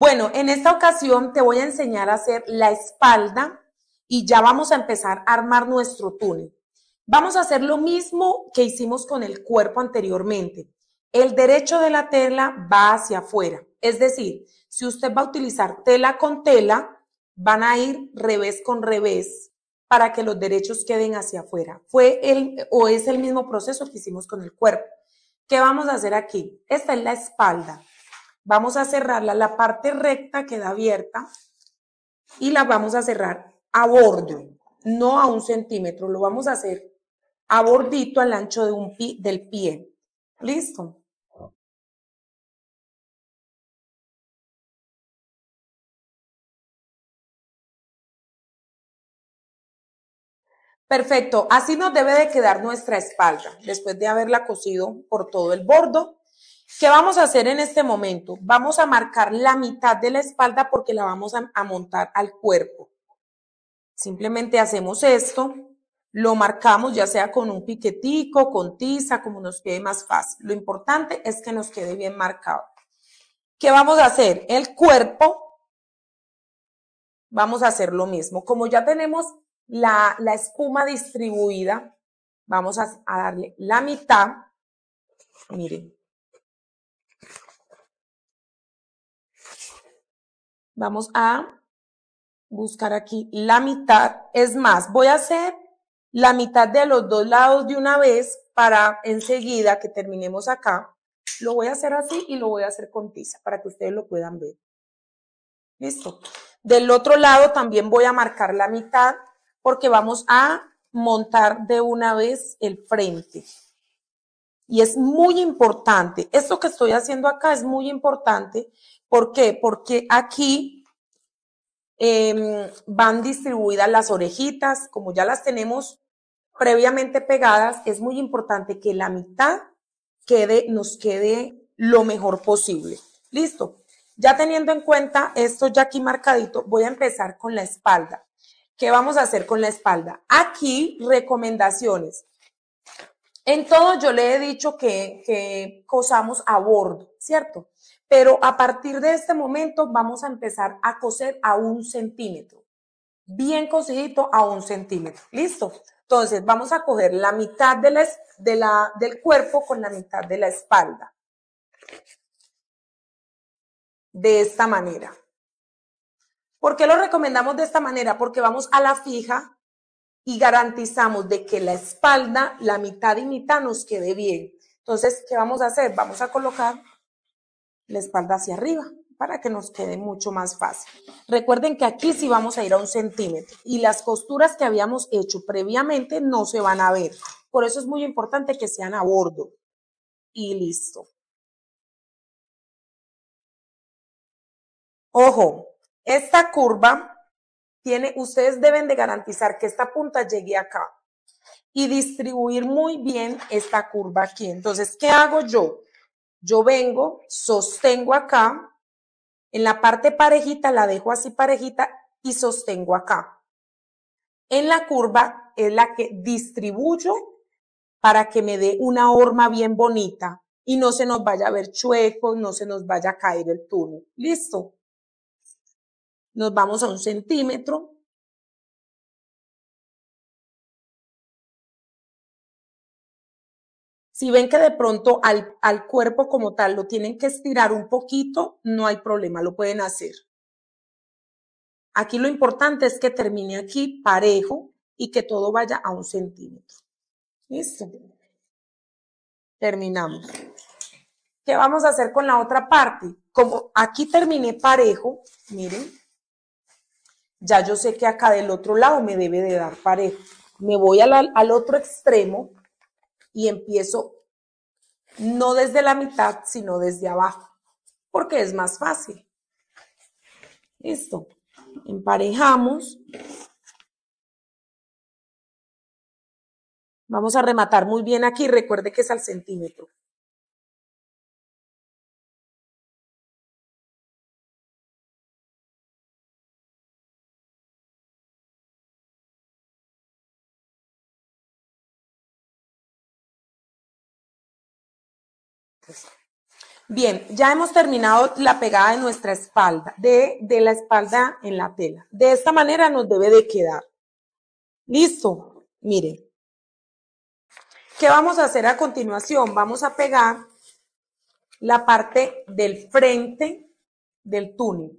Bueno, en esta ocasión te voy a enseñar a hacer la espalda y ya vamos a empezar a armar nuestro túnel. Vamos a hacer lo mismo que hicimos con el cuerpo anteriormente. El derecho de la tela va hacia afuera. Es decir, si usted va a utilizar tela con tela, van a ir revés con revés para que los derechos queden hacia afuera. Fue el o es el mismo proceso que hicimos con el cuerpo. ¿Qué vamos a hacer aquí? Esta es la espalda. Vamos a cerrarla la parte recta queda abierta y la vamos a cerrar a bordo, no a un centímetro, lo vamos a hacer a bordito al ancho de un del pie. ¿Listo? Perfecto, así nos debe de quedar nuestra espalda después de haberla cosido por todo el bordo. ¿Qué vamos a hacer en este momento? Vamos a marcar la mitad de la espalda porque la vamos a, montar al cuerpo. Simplemente hacemos esto, lo marcamos ya sea con un piquetico, con tiza, como nos quede más fácil. Lo importante es que nos quede bien marcado. ¿Qué vamos a hacer? El cuerpo, vamos a hacer lo mismo. Como ya tenemos la, la espuma distribuida, vamos a, a darle la mitad. Miren, Vamos a buscar aquí la mitad. Es más, voy a hacer la mitad de los dos lados de una vez para enseguida que terminemos acá. Lo voy a hacer así y lo voy a hacer con tiza para que ustedes lo puedan ver. Listo. Del otro lado también voy a marcar la mitad porque vamos a montar de una vez el frente. Y es muy importante, esto que estoy haciendo acá es muy importante ¿Por qué? Porque aquí em, van distribuidas las orejitas, como ya las tenemos previamente pegadas, es muy importante que la mitad quede, nos quede lo mejor posible. Listo. Ya teniendo en cuenta esto ya aquí marcadito, voy a empezar con la espalda. ¿Qué vamos a hacer con la espalda? Aquí recomendaciones. En todo yo le he dicho que, que cosamos a bordo, ¿cierto? Pero a partir de este momento vamos a empezar a coser a un centímetro. Bien cosidito a un centímetro. ¿Listo? Entonces vamos a coger la mitad del cuerpo con la mitad de la espalda. De esta manera. ¿Por qué lo recomendamos de esta manera? Porque vamos a la fija y garantizamos de que la espalda, la mitad y mitad nos quede bien. Entonces, ¿qué vamos a hacer? Vamos a colocar la espalda hacia arriba para que nos quede mucho más fácil. Recuerden que aquí sí vamos a ir a un centímetro y las costuras que habíamos hecho previamente no se van a ver. Por eso es muy importante que sean a bordo. Y listo. Ojo, esta curva tiene, ustedes deben de garantizar que esta punta llegue acá y distribuir muy bien esta curva aquí. Entonces, ¿qué hago yo? Yo vengo, sostengo acá, en la parte parejita la dejo así parejita y sostengo acá. En la curva es la que distribuyo para que me dé una horma bien bonita y no se nos vaya a ver chueco, no se nos vaya a caer el turno. ¿Listo? Nos vamos a un centímetro, Si ven que de pronto al, al cuerpo como tal lo tienen que estirar un poquito, no hay problema, lo pueden hacer. Aquí lo importante es que termine aquí parejo y que todo vaya a un centímetro. ¿Listo? Terminamos. ¿Qué vamos a hacer con la otra parte? Como aquí terminé parejo, miren, ya yo sé que acá del otro lado me debe de dar parejo. Me voy al otro extremo y empiezo no desde la mitad, sino desde abajo, porque es más fácil. Listo. Emparejamos. Vamos a rematar muy bien aquí. Recuerde que es al centímetro. Bien, ya hemos terminado la pegada de nuestra espalda, de, la espalda en la tela. De esta manera nos debe de quedar. Listo, miren. ¿Qué vamos a hacer a continuación? Vamos a pegar la parte del frente del túnel.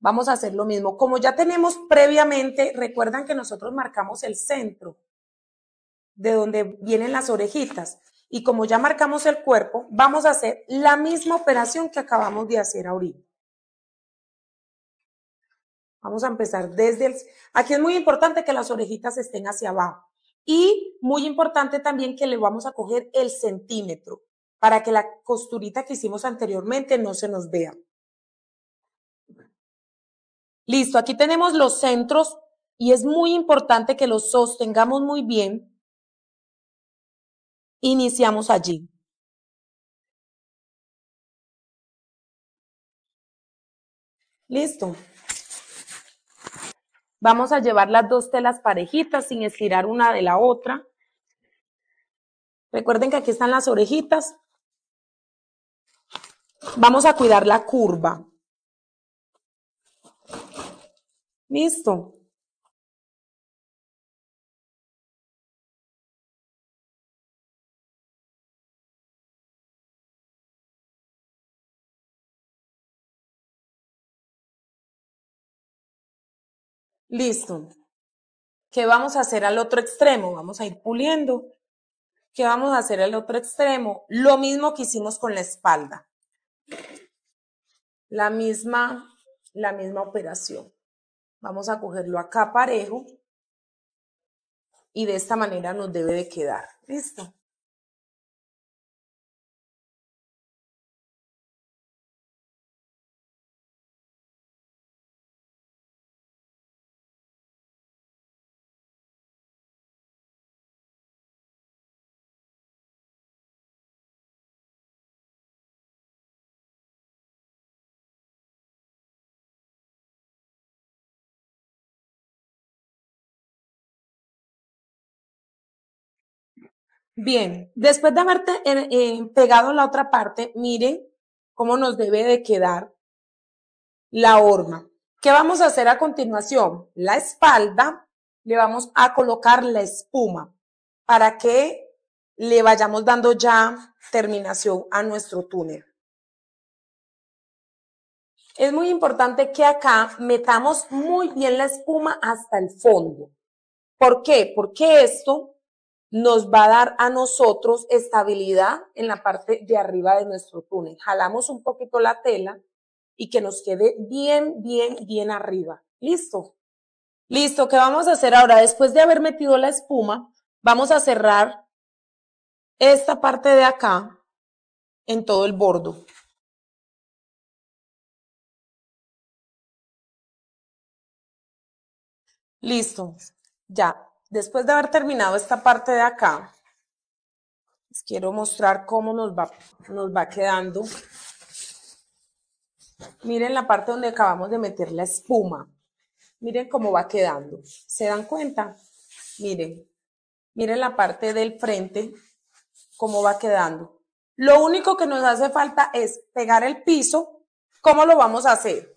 Vamos a hacer lo mismo. Como ya tenemos previamente, recuerdan que nosotros marcamos el centro de donde vienen las orejitas y como ya marcamos el cuerpo, vamos a hacer la misma operación que acabamos de hacer ahorita. Vamos a empezar desde el... Aquí es muy importante que las orejitas estén hacia abajo. Y muy importante también que le vamos a coger el centímetro para que la costurita que hicimos anteriormente no se nos vea. Listo, aquí tenemos los centros y es muy importante que los sostengamos muy bien Iniciamos allí. Listo. Vamos a llevar las dos telas parejitas sin estirar una de la otra. Recuerden que aquí están las orejitas. Vamos a cuidar la curva. Listo. Listo. ¿Qué vamos a hacer al otro extremo? Vamos a ir puliendo. ¿Qué vamos a hacer al otro extremo? Lo mismo que hicimos con la espalda. La misma, la misma operación. Vamos a cogerlo acá parejo y de esta manera nos debe de quedar. Listo. Bien, después de haber eh, eh, pegado la otra parte, miren cómo nos debe de quedar la horma. ¿Qué vamos a hacer a continuación? La espalda le vamos a colocar la espuma para que le vayamos dando ya terminación a nuestro túnel. Es muy importante que acá metamos muy bien la espuma hasta el fondo. ¿Por qué? Porque esto nos va a dar a nosotros estabilidad en la parte de arriba de nuestro túnel. Jalamos un poquito la tela y que nos quede bien, bien, bien arriba. Listo. Listo, ¿qué vamos a hacer ahora? Después de haber metido la espuma, vamos a cerrar esta parte de acá en todo el bordo. Listo, ya. Después de haber terminado esta parte de acá, les quiero mostrar cómo nos va, nos va quedando. Miren la parte donde acabamos de meter la espuma. Miren cómo va quedando. ¿Se dan cuenta? Miren, miren la parte del frente, cómo va quedando. Lo único que nos hace falta es pegar el piso. ¿Cómo lo vamos a hacer?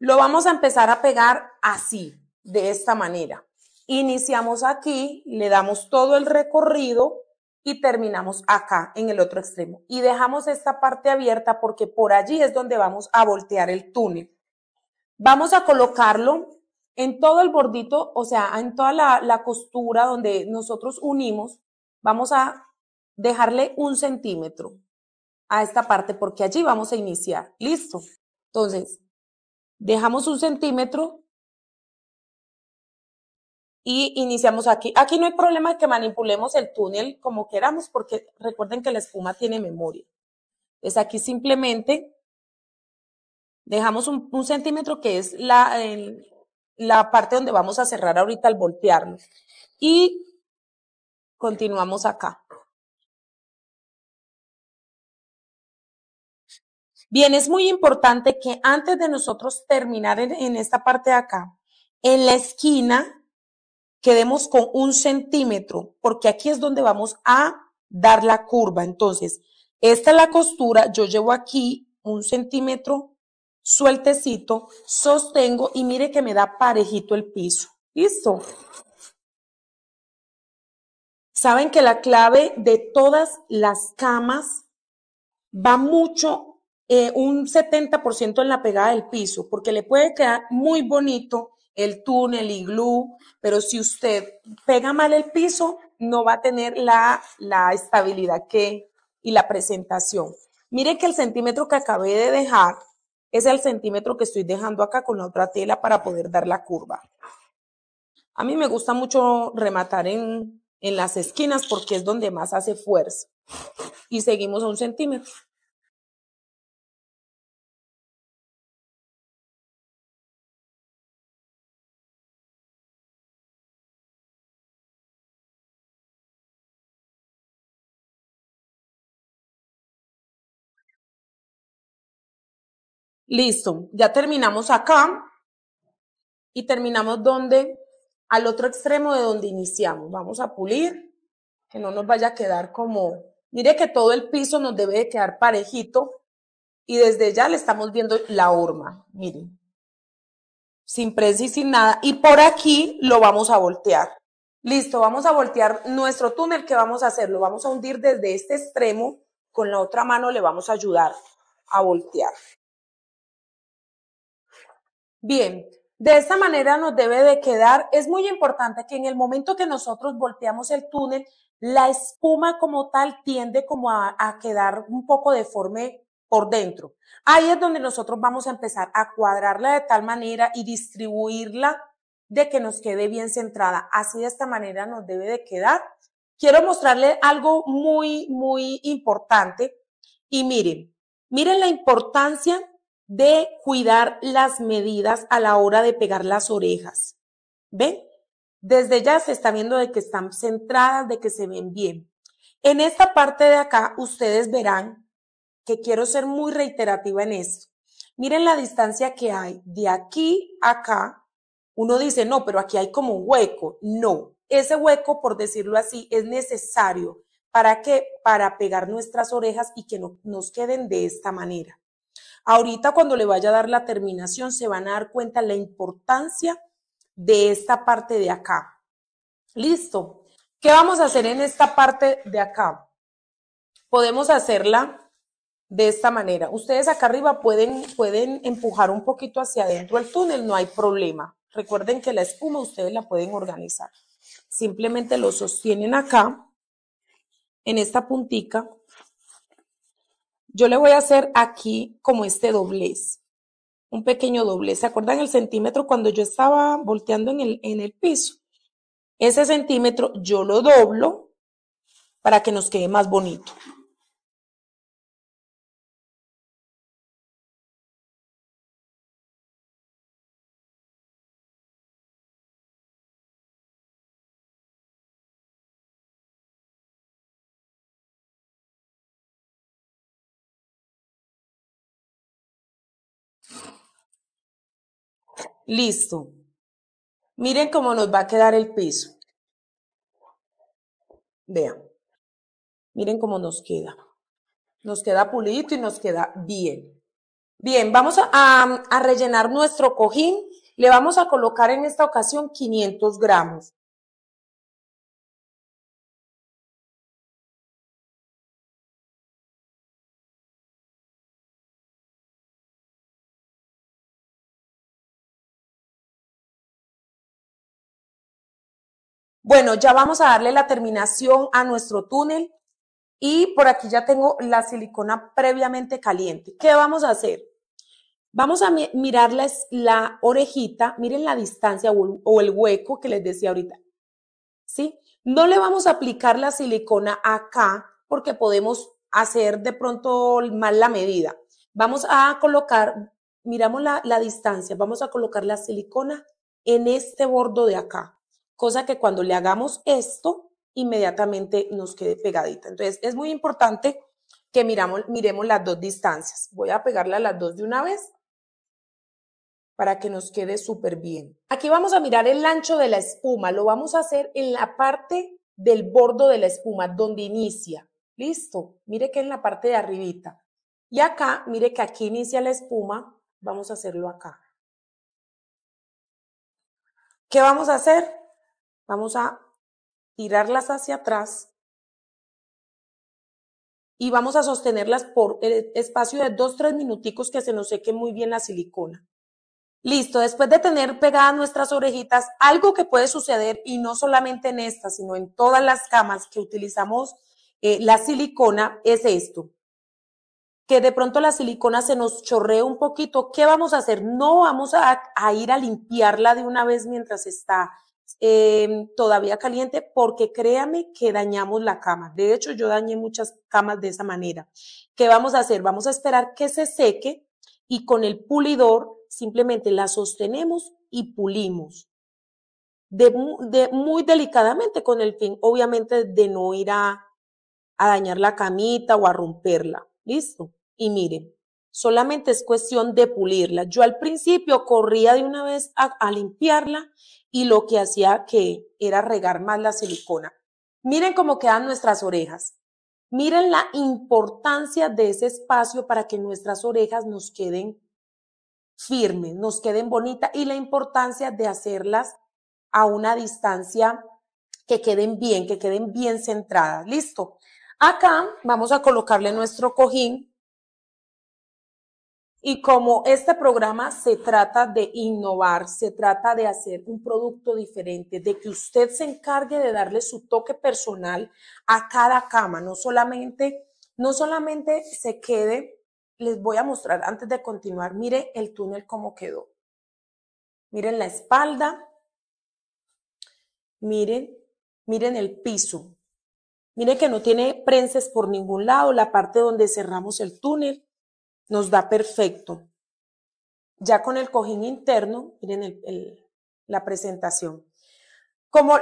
Lo vamos a empezar a pegar así, de esta manera. Iniciamos aquí, le damos todo el recorrido y terminamos acá en el otro extremo. Y dejamos esta parte abierta porque por allí es donde vamos a voltear el túnel. Vamos a colocarlo en todo el bordito, o sea, en toda la, costura donde nosotros unimos, vamos a dejarle un centímetro a esta parte porque allí vamos a iniciar. Listo. Entonces, dejamos un centímetro y iniciamos aquí. Aquí no hay problema que manipulemos el túnel como queramos, porque recuerden que la espuma tiene memoria. Entonces aquí simplemente dejamos un, centímetro que es la, la parte donde vamos a cerrar ahorita al voltearnos. Y continuamos acá. Bien, es muy importante que antes de nosotros terminar en, en esta parte de acá, en la esquina quedemos con un centímetro, porque aquí es donde vamos a dar la curva. Entonces, esta es la costura, yo llevo aquí un centímetro sueltecito, sostengo y mire que me da parejito el piso. ¿Listo? Saben que la clave de todas las camas va mucho, eh, un 70% en la pegada del piso, porque le puede quedar muy bonito el túnel, iglú, pero si usted pega mal el piso, no va a tener la, estabilidad que, y la presentación. Mire que el centímetro que acabé de dejar es el centímetro que estoy dejando acá con la otra tela para poder dar la curva. A mí me gusta mucho rematar en, en las esquinas porque es donde más hace fuerza. Y seguimos a un centímetro. Listo, ya terminamos acá y terminamos donde, al otro extremo de donde iniciamos. Vamos a pulir, que no nos vaya a quedar como, mire que todo el piso nos debe de quedar parejito y desde ya le estamos viendo la urma. miren, sin presa y sin nada. Y por aquí lo vamos a voltear. Listo, vamos a voltear nuestro túnel. ¿Qué vamos a hacer? Lo vamos a hundir desde este extremo. Con la otra mano le vamos a ayudar a voltear. Bien, de esta manera nos debe de quedar. Es muy importante que en el momento que nosotros volteamos el túnel, la espuma como tal tiende como a, a quedar un poco deforme por dentro. Ahí es donde nosotros vamos a empezar a cuadrarla de tal manera y distribuirla de que nos quede bien centrada. Así de esta manera nos debe de quedar. Quiero mostrarle algo muy, muy importante. Y miren, miren la importancia de cuidar las medidas a la hora de pegar las orejas. ¿Ven? Desde ya se está viendo de que están centradas, de que se ven bien. En esta parte de acá, ustedes verán que quiero ser muy reiterativa en esto. Miren la distancia que hay de aquí a acá. Uno dice, no, pero aquí hay como un hueco. No, ese hueco, por decirlo así, es necesario. ¿Para qué? Para pegar nuestras orejas y que no, nos queden de esta manera. Ahorita cuando le vaya a dar la terminación se van a dar cuenta la importancia de esta parte de acá. Listo. ¿Qué vamos a hacer en esta parte de acá? Podemos hacerla de esta manera. Ustedes acá arriba pueden, pueden empujar un poquito hacia adentro el túnel, no hay problema. Recuerden que la espuma ustedes la pueden organizar. Simplemente lo sostienen acá, en esta puntica, yo le voy a hacer aquí como este doblez, un pequeño doblez. ¿Se acuerdan el centímetro cuando yo estaba volteando en el, en el piso? Ese centímetro yo lo doblo para que nos quede más bonito. Listo. Miren cómo nos va a quedar el piso. Vean. Miren cómo nos queda. Nos queda pulito y nos queda bien. Bien, vamos a, a rellenar nuestro cojín. Le vamos a colocar en esta ocasión 500 gramos. Bueno, ya vamos a darle la terminación a nuestro túnel y por aquí ya tengo la silicona previamente caliente. ¿Qué vamos a hacer? Vamos a mirar la orejita, miren la distancia o el hueco que les decía ahorita. ¿Sí? No le vamos a aplicar la silicona acá porque podemos hacer de pronto mal la medida. Vamos a colocar, miramos la, la distancia, vamos a colocar la silicona en este bordo de acá cosa que cuando le hagamos esto, inmediatamente nos quede pegadita. Entonces, es muy importante que miremos las dos distancias. Voy a pegarla las dos de una vez para que nos quede súper bien. Aquí vamos a mirar el ancho de la espuma. Lo vamos a hacer en la parte del borde de la espuma, donde inicia. Listo. Mire que en la parte de arribita. Y acá, mire que aquí inicia la espuma. Vamos a hacerlo acá. ¿Qué vamos a hacer? Vamos a tirarlas hacia atrás y vamos a sostenerlas por el espacio de dos, tres minuticos que se nos seque muy bien la silicona. Listo, después de tener pegadas nuestras orejitas, algo que puede suceder, y no solamente en esta, sino en todas las camas que utilizamos eh, la silicona, es esto. Que de pronto la silicona se nos chorree un poquito. ¿Qué vamos a hacer? No vamos a ir a limpiarla de una vez mientras está Em, todavía caliente porque créame que dañamos la cama. De hecho, yo dañé muchas camas de esa manera. ¿Qué vamos a hacer? Vamos a esperar que se seque y con el pulidor simplemente la sostenemos y pulimos. De, muy delicadamente con el fin, obviamente, de no ir a, dañar la camita o a romperla. ¿Listo? Y miren, solamente es cuestión de pulirla. Yo al principio corría de una vez a limpiarla y lo que hacía que era regar más la silicona. Miren cómo quedan nuestras orejas. Miren la importancia de ese espacio para que nuestras orejas nos queden firmes, nos queden bonitas y la importancia de hacerlas a una distancia que queden bien, que queden bien centradas. Listo. Acá vamos a colocarle nuestro cojín y como este programa se trata de innovar, se trata de hacer un producto diferente, de que usted se encargue de darle su toque personal a cada cama, no solamente, no solamente se quede, les voy a mostrar antes de continuar, mire el túnel como quedó. Miren la espalda, miren, miren el piso. Miren que no tiene prenses por ningún lado, la parte donde cerramos el túnel nos da perfecto. Ya con el cojín interno, miren la presentación. Como,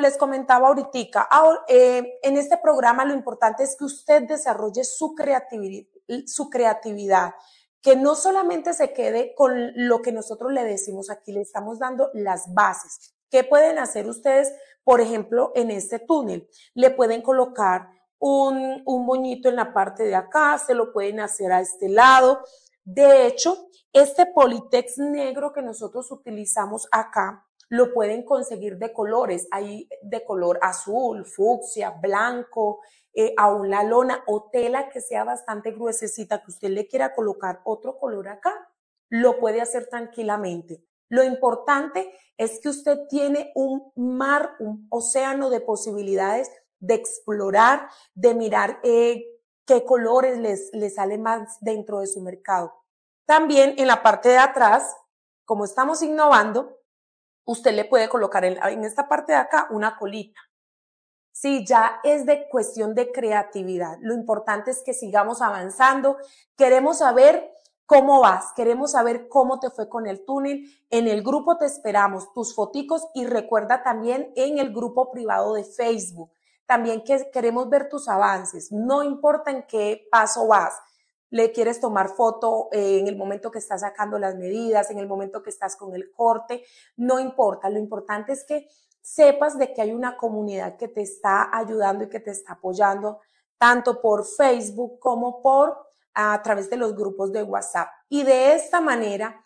les comentaba ahorita, eh, en este programa lo importante es que usted desarrolle su creatividad, su creatividad, que no solamente se quede con lo que nosotros le decimos aquí, le estamos dando las bases. ¿Qué pueden hacer ustedes, por ejemplo, en este túnel? Le pueden colocar un, un moñito en la parte de acá, se lo pueden hacer a este lado. De hecho, este Politex negro que nosotros utilizamos acá, lo pueden conseguir de colores. ahí de color azul, fucsia, blanco, eh, aún la lona o tela que sea bastante gruesecita, que usted le quiera colocar otro color acá, lo puede hacer tranquilamente. Lo importante es que usted tiene un mar, un océano de posibilidades de explorar, de mirar eh, qué colores les, les sale más dentro de su mercado. También en la parte de atrás, como estamos innovando, usted le puede colocar en, en esta parte de acá una colita. Sí, ya es de cuestión de creatividad. Lo importante es que sigamos avanzando. Queremos saber cómo vas, queremos saber cómo te fue con el túnel. En el grupo te esperamos, tus foticos y recuerda también en el grupo privado de Facebook. También que queremos ver tus avances, no importa en qué paso vas, le quieres tomar foto eh, en el momento que estás sacando las medidas, en el momento que estás con el corte, no importa, lo importante es que sepas de que hay una comunidad que te está ayudando y que te está apoyando, tanto por Facebook como por a través de los grupos de WhatsApp. Y de esta manera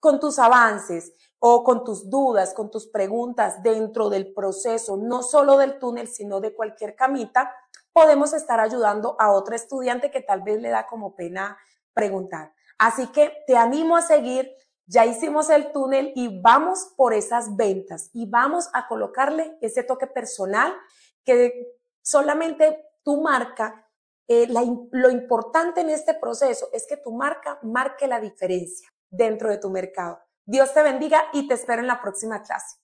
con tus avances o con tus dudas, con tus preguntas dentro del proceso, no solo del túnel, sino de cualquier camita, podemos estar ayudando a otro estudiante que tal vez le da como pena preguntar. Así que te animo a seguir, ya hicimos el túnel y vamos por esas ventas y vamos a colocarle ese toque personal que solamente tu marca, eh, lo importante en este proceso es que tu marca marque la diferencia dentro de tu mercado. Dios te bendiga y te espero en la próxima clase.